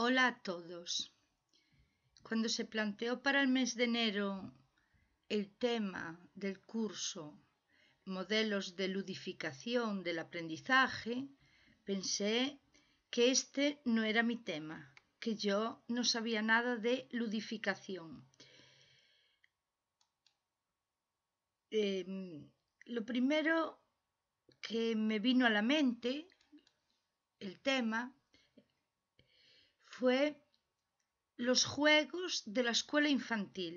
Hola a todos. Cuando se planteó para el mes de enero el tema del curso Modelos de ludificación del aprendizaje, pensé que este no era mi tema, que yo no sabía nada de ludificación. Em, lo primero que me vino a la mente, el tema, fue los juegos de la escuela infantil,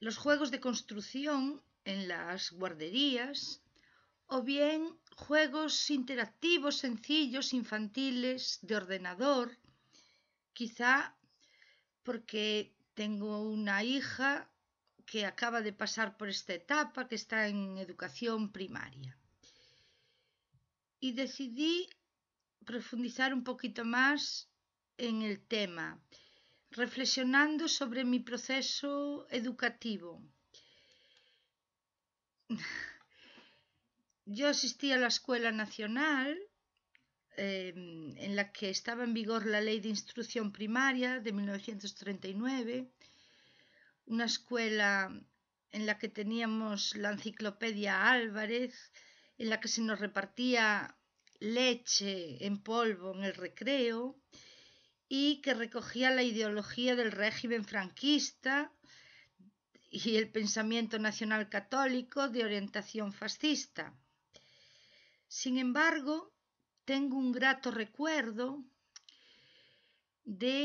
los juegos de construcción en las guarderías o bien juegos interactivos sencillos infantiles de ordenador, quizá porque tengo una hija que acaba de pasar por esta etapa, que está en educación primaria. Y decidí profundizar un poquito más en el tema, reflexionando sobre mi proceso educativo. Yo asistí a la Escuela Nacional, em, en la que estaba en vigor la Ley de Instrucción Primaria de 1939, una escuela en la que teníamos la enciclopedia Álvarez, en la que se nos repartía leche en polvo en el recreo, y que recogía la ideología del régimen franquista y el pensamiento nacional católico de orientación fascista. Sin embargo, tengo un grato recuerdo de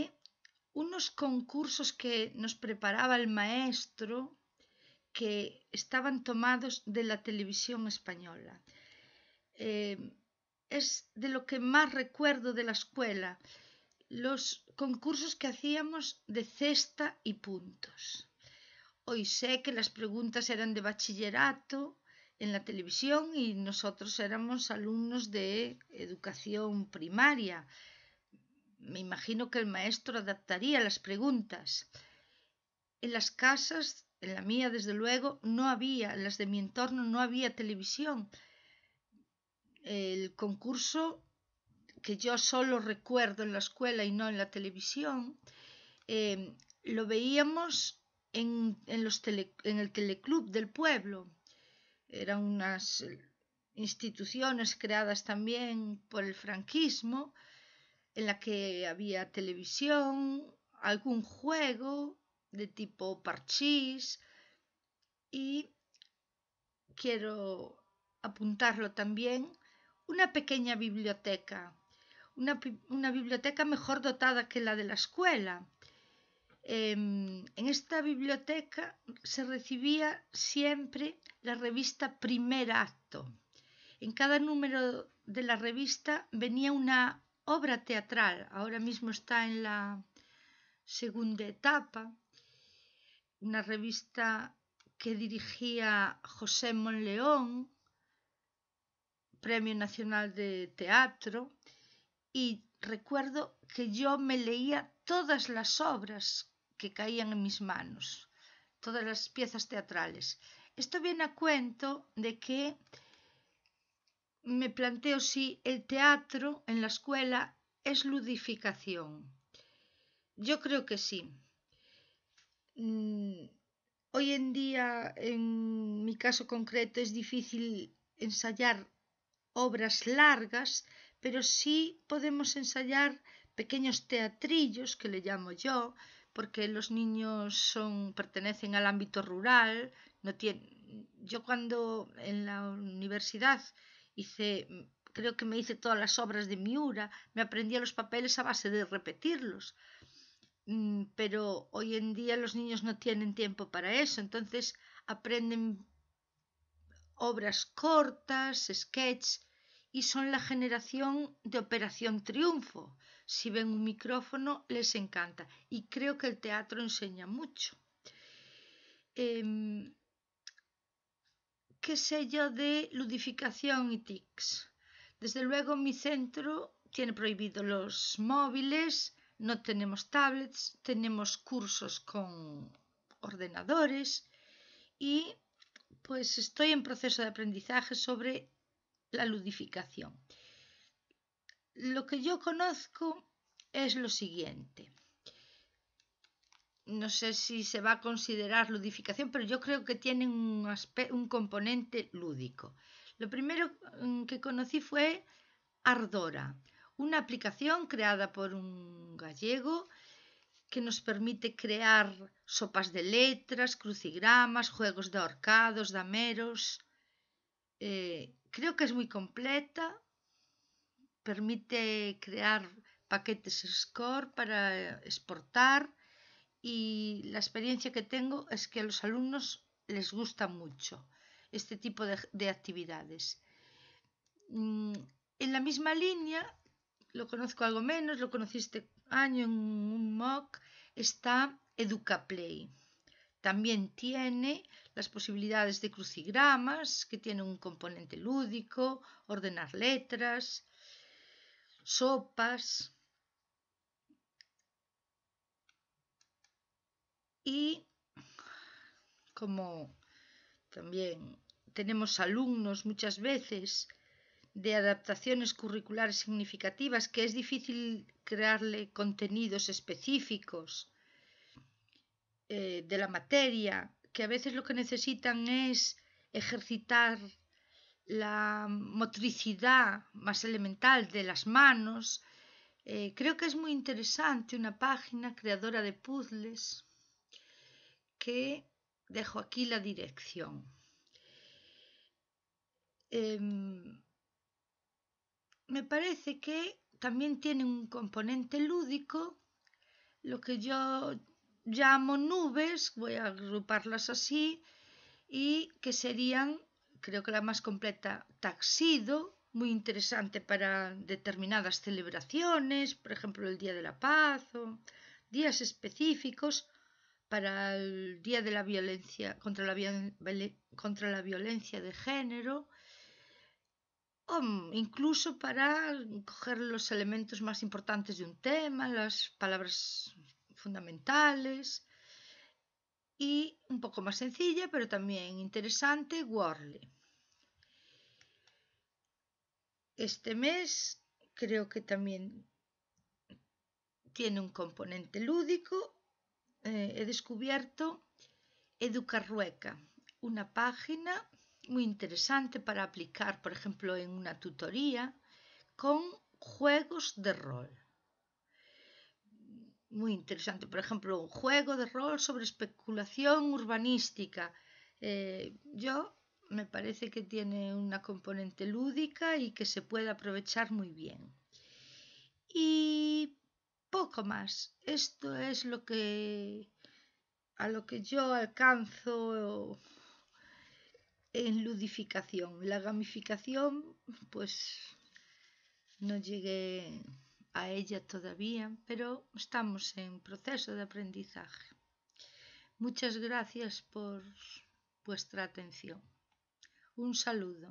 unos concursos que nos preparaba el maestro que estaban tomados de la televisión española. Eh, es de lo que más recuerdo de la escuela los concursos que hacíamos de cesta y puntos. Hoy sé que las preguntas eran de bachillerato en la televisión y nosotros éramos alumnos de educación primaria. Me imagino que el maestro adaptaría las preguntas. En las casas, en la mía desde luego, no había, en las de mi entorno no había televisión. El concurso que yo solo recuerdo en la escuela y no en la televisión, em, lo veíamos en, los en el teleclub del pueblo. Eran unas eh, instituciones creadas también por el franquismo, en la que había televisión, algún juego de tipo parchís y quiero apuntarlo también, una pequeña biblioteca una, biblioteca mejor dotada que la de la escuela. Em, en esta biblioteca se recibía siempre la revista Primer Acto. En cada número de la revista venía una obra teatral, ahora mismo está en la segunda etapa, una revista que dirigía José Monleón, Premio Nacional de Teatro, y recuerdo que yo me leía todas las obras que caían en mis manos, todas las piezas teatrales. Esto viene a cuento de que me planteo si el teatro en la escuela es ludificación. Yo creo que sí. Mm, hoy en día, en mi caso concreto, es difícil ensayar obras largas pero sí podemos ensayar pequeños teatrillos que le llamo yo, porque los niños son pertenecen al ámbito rural, no yo cuando en la universidad hice creo que me hice todas las obras de Miura, me aprendía los papeles a base de repetirlos. Mm, pero hoy en día los niños no tienen tiempo para eso, entonces aprenden obras cortas, sketches, y son la generación de Operación Triunfo. Si ven un micrófono, les encanta. Y creo que el teatro enseña mucho. Em, ¿Qué sé yo de ludificación y tics? Desde luego mi centro tiene prohibido los móviles, no tenemos tablets, tenemos cursos con ordenadores y pues estoy en proceso de aprendizaje sobre la ludificación. Lo que yo conozco es lo siguiente. No sé si se va a considerar ludificación, pero yo creo que tiene un, componente lúdico. Lo primero mm, que conocí fue Ardora, una aplicación creada por un gallego que nos permite crear sopas de letras, crucigramas, juegos de ahorcados, dameros, eh, Creo que es muy completa, permite crear paquetes Score para exportar y la experiencia que tengo es que a los alumnos les gusta mucho este tipo de, actividades. Mm, en la misma línea, lo conozco algo menos, lo conocí este año en un mock, está EducaPlay. También tiene las posibilidades de crucigramas, que tiene un componente lúdico, ordenar letras, sopas. Y como también tenemos alumnos muchas veces de adaptaciones curriculares significativas, que es difícil crearle contenidos específicos eh, de la materia, que a veces lo que necesitan es ejercitar la motricidad más elemental de las manos. Eh, creo que es muy interesante una página creadora de puzzles que dejo aquí la dirección. Em, me parece que también tiene un componente lúdico, lo que yo llamo nubes, voy a agruparlas así, y que serían, creo que la más completa, taxido, muy interesante para determinadas celebraciones, por ejemplo el Día de la Paz o días específicos para el Día de la Violencia contra la, contra la violencia de género o incluso para coger los elementos más importantes de un tema, las palabras fundamentales. Y un poco más sencilla, pero también interesante, Wordle. Este mes creo que también tiene un componente lúdico. Eh, he descubierto Educarrueca, una página muy interesante para aplicar, por ejemplo, en una tutoría con juegos de rol muy interesante. Por ejemplo, un juego de rol sobre especulación urbanística. Eh, yo me parece que tiene una componente lúdica y que se puede aprovechar muy bien. Y poco más. Esto es lo que a lo que yo alcanzo en ludificación. La gamificación, pues no llegué a ella todavía, pero estamos en proceso de aprendizaje. Muchas gracias por vuestra atención. Un saludo.